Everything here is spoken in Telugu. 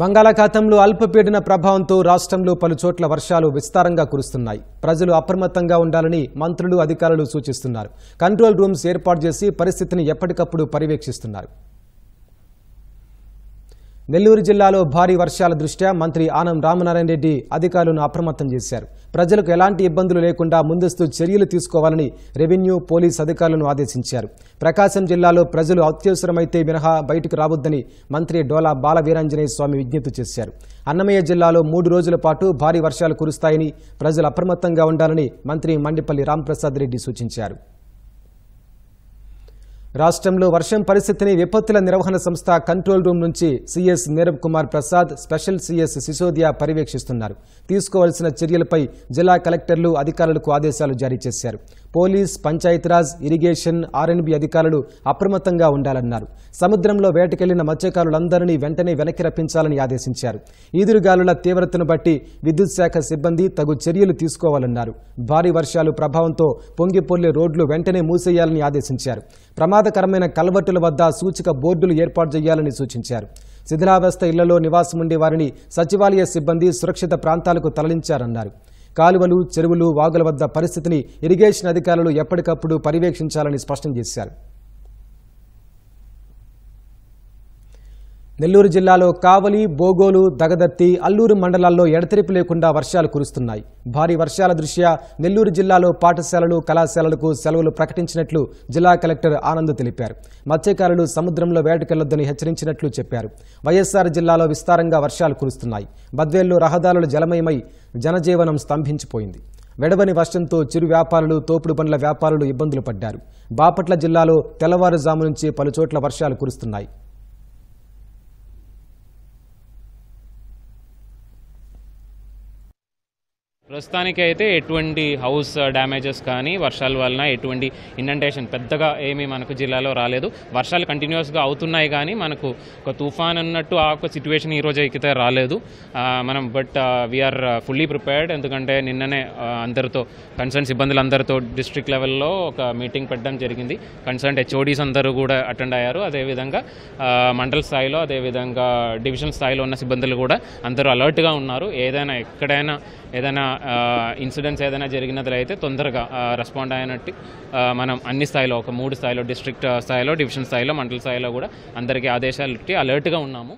బంగాళాఖాతంలో అల్పపీడన ప్రభావంతో రాష్ట్రంలో పలుచోట్ల వర్షాలు విస్తారంగా కురుస్తున్నాయి ప్రజలు అప్రమత్తంగా ఉండాలని మంత్రులు అధికారులు సూచిస్తున్నారు కంట్రోల్ రూమ్స్ ఏర్పాటు చేసి పరిస్థితిని ఎప్పటికప్పుడు పర్యవేక్షిస్తున్నారు నెల్లూరు జిల్లాలో భారీ వర్షాల దృష్ట్యా మంత్రి ఆనం రామనారాయణ రెడ్డి అధికారులను అప్రమత్తం చేశారు ప్రజలకు ఎలాంటి ఇబ్బందులు లేకుండా ముందస్తు చర్యలు తీసుకోవాలని రెవెన్యూ పోలీస్ అధికారులను ఆదేశించారు ప్రకాశం జిల్లాలో ప్రజలు అత్యవసరమైతే మినహా బయటకు రావద్దని మంత్రి డోలా బాల వీరాంజనేయ స్వామి విజ్ఞప్తి చేశారు అన్నమయ్య జిల్లాలో మూడు రోజుల పాటు భారీ వర్షాలు కురుస్తాయని ప్రజలు అప్రమత్తంగా ఉండాలని మంత్రి మండిపల్లి రాంప్రసాద్ రెడ్డి సూచించారు రాష్ట్రంలో వర్షం పరిస్థితిని విపత్తుల నిర్వహణ సంస్థ కంట్రోల్ రూమ్ నుంచి CS Nirab Kumar Prasad special CS Sisodia పర్యవేక్షిస్తున్నారు తీసుకోవాల్సిన చర్యలపై జిల్లా కలెక్టర్లు అధికారులకు ఆదేశాలు జారీ చేశారు పోలీస్ పంచాయతీరాజ్ ఇరిగేషన్ ఆర్ఎన్బి అధికారులు అప్రమత్తంగా ఉండాలన్నారు సముద్రంలో వేటకెళ్లిన మత్స్యకారులందరినీ వెంటనే వెనక్కి రప్పించాలని ఆదేశించారు ఈదురుగాలుల తీవ్రతను బట్టి విద్యుత్ శాఖ సిబ్బంది తగు చర్యలు తీసుకోవాలన్నారు భారీ వర్షాలు ప్రభావంతో పొంగిపొర్లే రోడ్లు వెంటనే మూసేయాలని ఆదేశించారు ప్రమాద ప్రమాదకరమైన కల్వర్టుల వద్ద సూచిక బోర్డులు ఏర్పాటు చేయాలని సూచించారు శిథిలావస్థ ఇళ్లలో నివాసం ఉండే వారిని సచివాలయ సిబ్బంది సురక్షిత ప్రాంతాలకు తరలించారన్నారు కాలువలు చెరువులు వాగుల వద్ద పరిస్థితిని ఇరిగేషన్ అధికారులు ఎప్పటికప్పుడు పర్యవేక్షించాలని స్పష్టం చేశారు నెల్లూరు జిల్లాలో కావలి బోగోలు దగదత్తి అల్లూరు మండలాల్లో ఎడతెరిపి లేకుండా వర్షాలు కురుస్తున్నాయి భారీ వర్షాల దృష్ట్యా నెల్లూరు జిల్లాలో పాఠశాలలు కళాశాలలకు సెలవులు ప్రకటించినట్లు జిల్లా కలెక్టర్ ఆనంద్ తెలిపారు మత్స్యకారులు సముద్రంలో వేటకెళ్లొద్దని హెచ్చరించినట్లు చెప్పారు వైఎస్సార్ జిల్లాలో విస్తారంగా వర్షాలు కురుస్తున్నాయి బద్వేల్లో రహదారులు జలమయమై జనజీవనం స్తంభించిపోయింది వెడవని వర్షంతో చిరు వ్యాపారులు తోపుడు బండ్ల వ్యాపారులు ఇబ్బందులు పడ్డారు బాపట్ల జిల్లాలో తెల్లవారుజాము నుంచి పలుచోట్ల వర్షాలు కురుస్తున్నాయి ప్రస్తుతానికి అయితే ఎటువంటి హౌస్ డ్యామేజెస్ కానీ వర్షాల వలన ఎటువంటి ఇండంటేషన్ పెద్దగా ఏమీ మనకు జిల్లాలో రాలేదు వర్షాలు కంటిన్యూస్గా అవుతున్నాయి కానీ మనకు ఒక తుఫాన్ అన్నట్టు ఆ ఒక సిచ్యువేషన్ ఈరోజు ఎక్కితే రాలేదు మనం బట్ వీఆర్ ఫుల్లీ ప్రిపేర్డ్ ఎందుకంటే నిన్ననే అందరితో కన్సర్న్ సిబ్బందులందరితో డిస్ట్రిక్ట్ లెవెల్లో ఒక మీటింగ్ పెట్టడం జరిగింది కన్సర్న్ హెచ్ఓడీస్ అందరూ కూడా అటెండ్ అయ్యారు అదేవిధంగా మండల స్థాయిలో అదేవిధంగా డివిజన్ స్థాయిలో ఉన్న సిబ్బందులు కూడా అందరూ అలర్ట్గా ఉన్నారు ఏదైనా ఎక్కడైనా ఏదైనా ఇన్సిడెంట్స్ ఏదైనా అయితే తొందరగా రెస్పాండ్ అయినట్టు మనం అన్ని స్థాయిలో ఒక మూడు స్థాయిలో డిస్ట్రిక్ట్ స్థాయిలో డివిజన్ స్థాయిలో మండల స్థాయిలో కూడా అందరికీ ఆదేశాలు ఇట్టి అలర్ట్గా ఉన్నాము